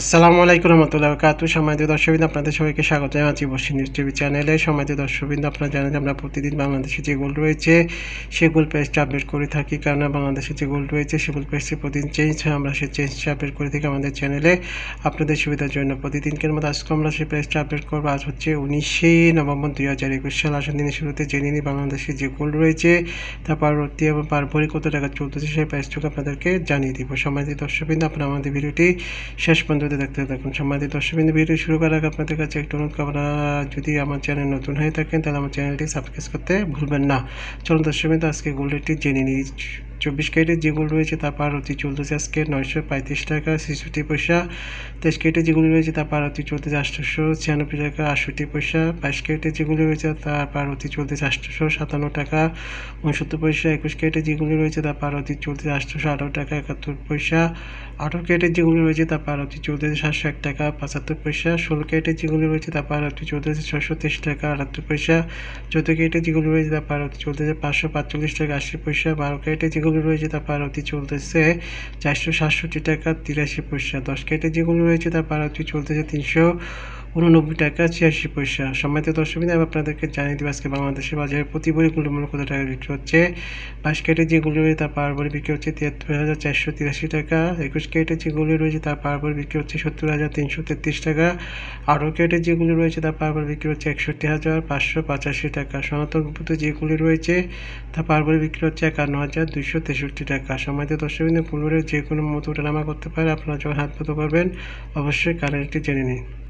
আসসালামু আলাইকুম রহমতুল্লাহ কাতু সময়ত দর্শকবিন্দু আপনাদের সবাইকে স্বাগত জানাচ্ছি বসি নিউজ টিভি চ্যানেলে সময়ত দর্শকবিন্দু আপনারা জানেন আমরা প্রতিদিন বাংলাদেশে যে গোল রয়েছে সে গোল পেজটা আপডেট করে থাকি কারণ বাংলাদেশে যে গোল রয়েছে সে গোল পেজটি প্রতিদিন চেঞ্জ হয় আমরা সেই চেঞ্জটা আপডেট করে থাকি আমাদের চ্যানেলে আপনাদের সুবিধার জন্য প্রতিদিনকের মতো আজকে আমরা সেই পেজটা আপডেট করবো আজ হচ্ছে উনিশে নভেম্বর দুই হাজার একুশ সাল আসন দিনের শুরুতে জেনে নিই বাংলাদেশে যে গোল রয়েছে তা পার্বতী এবং পারভরি কত টাকা চলতেছে সেই পেজটুকু আপনাদেরকে জানিয়ে দিব সময়ত দর্শকবিন্দু আপনারা আমাদের ভিডিওটি শেষ পর্যন্ত ভিডিওতে দেখতে থাকুন সম্মানিত দর্শকবিন্দু ভিডিও শুরু করার আগে আপনাদের কাছে একটু অনুরোধ করা যদি আমার চ্যানেল নতুন হয়ে থাকেন তাহলে আমার চ্যানেলটি সাবস্ক্রাইব করতে ভুলবেন না চলুন দর্শকবিন্দু আজকে গোল্ডেরটি জেনে নিই চব্বিশ কেটে যেগুলো রয়েছে তার পার হচ্ছে চলতেছে আজকে নয়শো পঁয়ত্রিশ টাকা ছেষট্টি পয়সা তেইশ কেটে যেগুলো রয়েছে তার পার হচ্ছে চলতেছে আষ্টশো ছিয়ানব্বই টাকা আটষট্টি পয়সা বাইশ কেটে যেগুলো রয়েছে তার পার হচ্ছে চলতেছে আষ্টশো সাতান্ন টাকা উনসত্তর পয়সা একুশ কেটে যেগুলো রয়েছে তার পার হচ্ছে চলতেছে আষ্টশো আঠারো টাকা একাত্তর পয়সা আঠারো কেটে যেগুলো রয়েছে তার পার হচ্ছে চলতেছে সাতশো এক টাকা পঁচাত্তর পয়সা ষোলো কেটে যেগুলো রয়েছে তার পার হচ্ছে চলতেছে ছশো তেইশ টাকা আটাত্তর পয়সা চোদ্দ কেটে যেগুলো রয়েছে তার পার হচ্ছে চলতেছে পাঁচশো পাঁচচল্লিশ টাকা আশি পয়সা বারো কেটে যেগুলো যেগুলো রয়েছে তার পাউরুটি চলতেছে চারশো সাতষট্টি টাকা তিরাশি পয়সা দশ কেটে যেগুলো রয়েছে তার পাউরুটি চলতেছে তিনশো উননব্বই টাকা ছিয়াশি পয়সা সম্মানিত দর্শক আমি আপনাদেরকে জানিয়ে দিব আজকে বাংলাদেশের বাজারে প্রতি বড়ি গুলো মূল্য কত টাকা বিক্রি হচ্ছে বাইশ কেটে যেগুলি রয়েছে তার পার বই বিক্রি হচ্ছে তিয়াত্তর হাজার চারশো তিরাশি টাকা একুশ কেটে যেগুলি রয়েছে তার পার বই বিক্রি হচ্ছে সত্তর হাজার তিনশো তেত্রিশ টাকা আঠারো কেটে যেগুলি রয়েছে তার পার বই বিক্রি হচ্ছে একষট্টি হাজার পাঁচশো পঁচাশি টাকা সনাতন পুতো যেগুলি রয়েছে তার পার বই বিক্রি হচ্ছে একান্ন হাজার দুশো তেষট্টি টাকা সম্মানিত দর্শক পুনরায় যে কোনো মতো ওঠানামা করতে পারে আপনারা যখন হাত পাতে পারবেন অবশ্যই কারেন্টটি জেনে নিন